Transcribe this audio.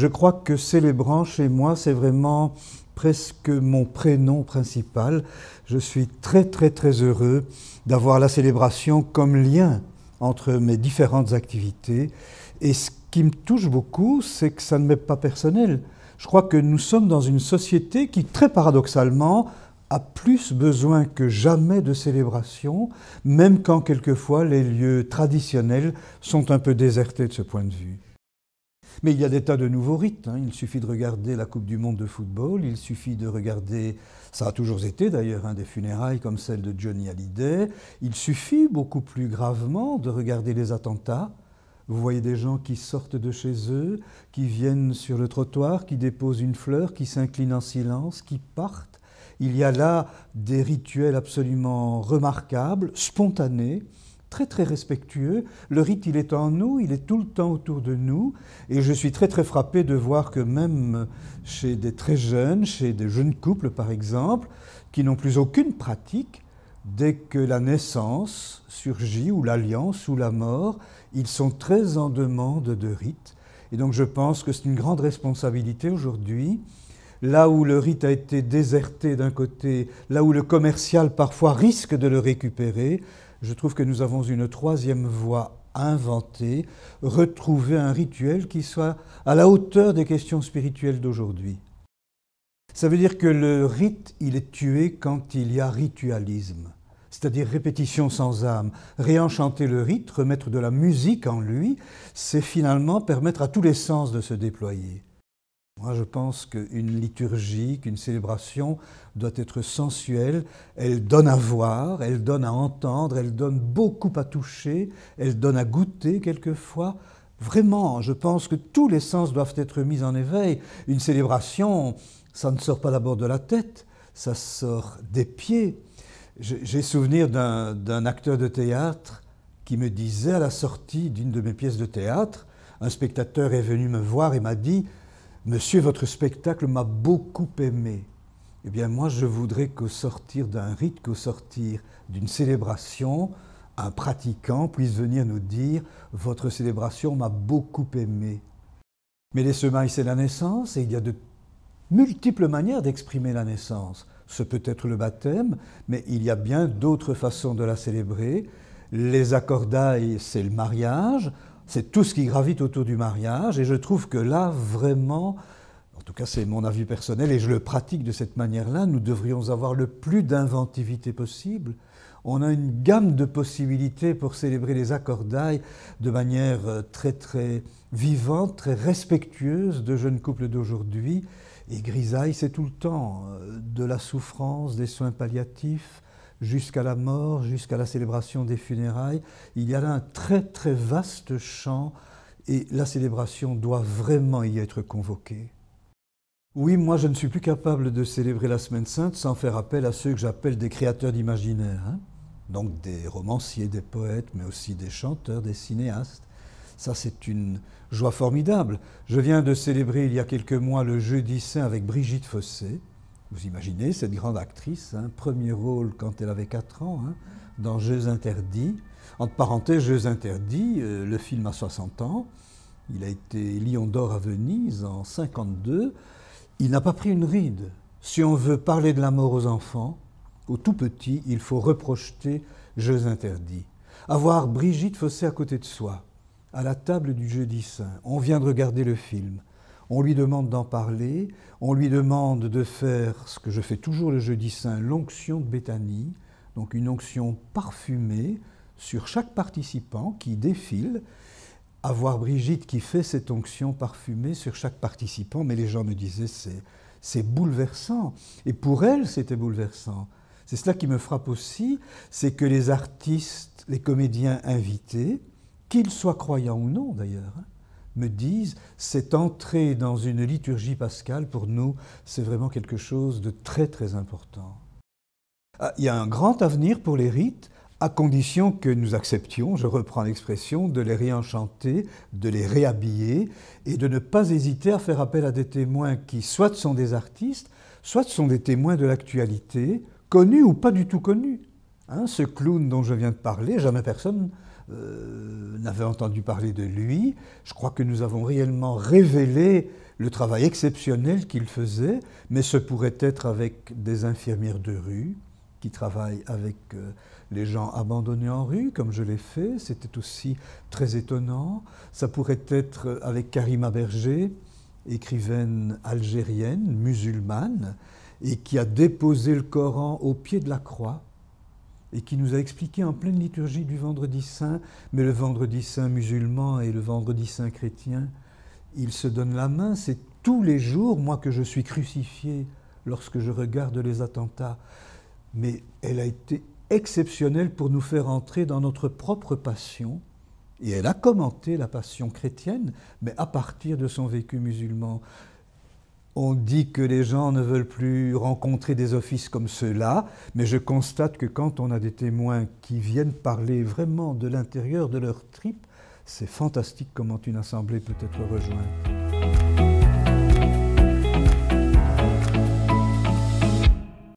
je crois que célébrant chez moi, c'est vraiment presque mon prénom principal. Je suis très très très heureux d'avoir la célébration comme lien entre mes différentes activités. Et ce qui me touche beaucoup, c'est que ça ne m'est pas personnel. Je crois que nous sommes dans une société qui, très paradoxalement, a plus besoin que jamais de célébration, même quand quelquefois les lieux traditionnels sont un peu désertés de ce point de vue. Mais il y a des tas de nouveaux rites. Hein. Il suffit de regarder la Coupe du Monde de football, il suffit de regarder, ça a toujours été d'ailleurs, un hein, des funérailles comme celle de Johnny Hallyday. Il suffit beaucoup plus gravement de regarder les attentats. Vous voyez des gens qui sortent de chez eux, qui viennent sur le trottoir, qui déposent une fleur, qui s'inclinent en silence, qui partent. Il y a là des rituels absolument remarquables, spontanés, très très respectueux. Le rite, il est en nous, il est tout le temps autour de nous. Et je suis très très frappé de voir que même chez des très jeunes, chez des jeunes couples par exemple, qui n'ont plus aucune pratique, dès que la naissance surgit, ou l'alliance, ou la mort, ils sont très en demande de rite. Et donc je pense que c'est une grande responsabilité aujourd'hui là où le rite a été déserté d'un côté, là où le commercial parfois risque de le récupérer, je trouve que nous avons une troisième voie inventer, retrouver un rituel qui soit à la hauteur des questions spirituelles d'aujourd'hui. Ça veut dire que le rite, il est tué quand il y a ritualisme, c'est-à-dire répétition sans âme. Réenchanter le rite, remettre de la musique en lui, c'est finalement permettre à tous les sens de se déployer. Moi, je pense qu'une liturgie, qu'une célébration doit être sensuelle. Elle donne à voir, elle donne à entendre, elle donne beaucoup à toucher, elle donne à goûter quelquefois. Vraiment, je pense que tous les sens doivent être mis en éveil. Une célébration, ça ne sort pas d'abord de la tête, ça sort des pieds. J'ai souvenir d'un acteur de théâtre qui me disait à la sortie d'une de mes pièces de théâtre, un spectateur est venu me voir et m'a dit Monsieur, votre spectacle m'a beaucoup aimé. Eh bien, moi, je voudrais qu'au sortir d'un rite, qu'au sortir d'une célébration, un pratiquant puisse venir nous dire Votre célébration m'a beaucoup aimé. Mais les semailles, c'est la naissance, et il y a de multiples manières d'exprimer la naissance. Ce peut être le baptême, mais il y a bien d'autres façons de la célébrer. Les accordailles, c'est le mariage c'est tout ce qui gravite autour du mariage. Et je trouve que là, vraiment, en tout cas c'est mon avis personnel et je le pratique de cette manière-là, nous devrions avoir le plus d'inventivité possible. On a une gamme de possibilités pour célébrer les accordailles de manière euh, très très vivante, très respectueuse de jeunes couples d'aujourd'hui. Et grisaille, c'est tout le temps euh, de la souffrance, des soins palliatifs, jusqu'à la mort, jusqu'à la célébration des funérailles. Il y a là un très très vaste champ et la célébration doit vraiment y être convoquée. Oui, moi je ne suis plus capable de célébrer la semaine sainte sans faire appel à ceux que j'appelle des créateurs d'imaginaire, hein. donc des romanciers, des poètes, mais aussi des chanteurs, des cinéastes. Ça, c'est une joie formidable. Je viens de célébrer il y a quelques mois le Jeudi Saint avec Brigitte Fossé, vous imaginez cette grande actrice, un hein, premier rôle quand elle avait 4 ans, hein, dans Jeux interdits. Entre parenthèses, Jeux interdits, euh, le film a 60 ans. Il a été Lion d'or à Venise en 52. Il n'a pas pris une ride. Si on veut parler de la mort aux enfants, aux tout petits, il faut reprojeter Jeux interdits. Avoir Brigitte Fossé à côté de soi, à la table du jeudi saint. On vient de regarder le film. On lui demande d'en parler, on lui demande de faire ce que je fais toujours le jeudi saint, l'onction de Béthanie, donc une onction parfumée sur chaque participant qui défile, Avoir Brigitte qui fait cette onction parfumée sur chaque participant, mais les gens me disaient c'est, c'est bouleversant. Et pour elle, c'était bouleversant. C'est cela qui me frappe aussi, c'est que les artistes, les comédiens invités, qu'ils soient croyants ou non d'ailleurs, hein, me disent, cette entrée dans une liturgie pascale, pour nous, c'est vraiment quelque chose de très très important. Ah, il y a un grand avenir pour les rites, à condition que nous acceptions, je reprends l'expression, de les réenchanter, de les réhabiller, et de ne pas hésiter à faire appel à des témoins qui soit sont des artistes, soit sont des témoins de l'actualité, connus ou pas du tout connus. Hein, ce clown dont je viens de parler, jamais personne euh, n'avait entendu parler de lui. Je crois que nous avons réellement révélé le travail exceptionnel qu'il faisait, mais ce pourrait être avec des infirmières de rue qui travaillent avec euh, les gens abandonnés en rue, comme je l'ai fait. C'était aussi très étonnant. Ça pourrait être avec Karima Berger, écrivaine algérienne, musulmane, et qui a déposé le Coran au pied de la croix et qui nous a expliqué en pleine liturgie du vendredi saint, mais le vendredi saint musulman et le vendredi saint chrétien, ils se donnent la main, c'est tous les jours, moi que je suis crucifié lorsque je regarde les attentats, mais elle a été exceptionnelle pour nous faire entrer dans notre propre passion, et elle a commenté la passion chrétienne, mais à partir de son vécu musulman. On dit que les gens ne veulent plus rencontrer des offices comme ceux-là, mais je constate que quand on a des témoins qui viennent parler vraiment de l'intérieur de leur trip, c'est fantastique comment une assemblée peut être rejointe.